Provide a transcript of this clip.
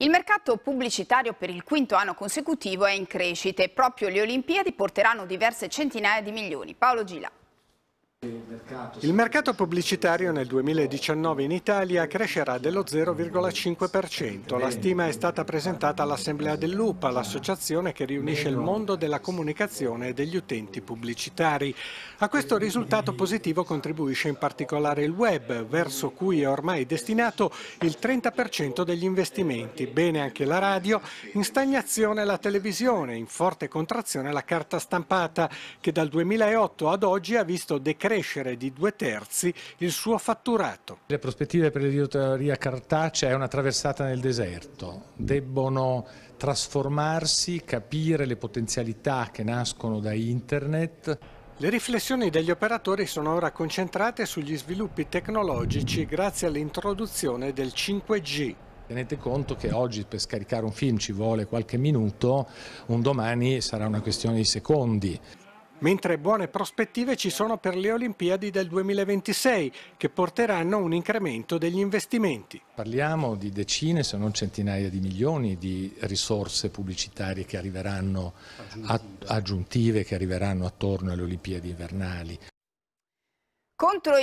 Il mercato pubblicitario per il quinto anno consecutivo è in crescita e proprio le Olimpiadi porteranno diverse centinaia di milioni. Paolo Gila. Il mercato pubblicitario nel 2019 in Italia crescerà dello 0,5%. La stima è stata presentata all'Assemblea dell'UPA, l'associazione che riunisce il mondo della comunicazione e degli utenti pubblicitari. A questo risultato positivo contribuisce in particolare il web, verso cui è ormai destinato il 30% degli investimenti. Bene anche la radio, in stagnazione la televisione, in forte contrazione la carta stampata, che dal 2008 ad oggi ha visto decadere crescere di due terzi il suo fatturato. Le prospettive per l'editoria cartacea è una traversata nel deserto, debbono trasformarsi, capire le potenzialità che nascono da internet. Le riflessioni degli operatori sono ora concentrate sugli sviluppi tecnologici grazie all'introduzione del 5G. Tenete conto che oggi per scaricare un film ci vuole qualche minuto, un domani sarà una questione di secondi mentre buone prospettive ci sono per le Olimpiadi del 2026, che porteranno un incremento degli investimenti. Parliamo di decine, se non centinaia di milioni di risorse pubblicitarie che arriveranno aggiuntive, aggiuntive che arriveranno attorno alle Olimpiadi invernali. Contro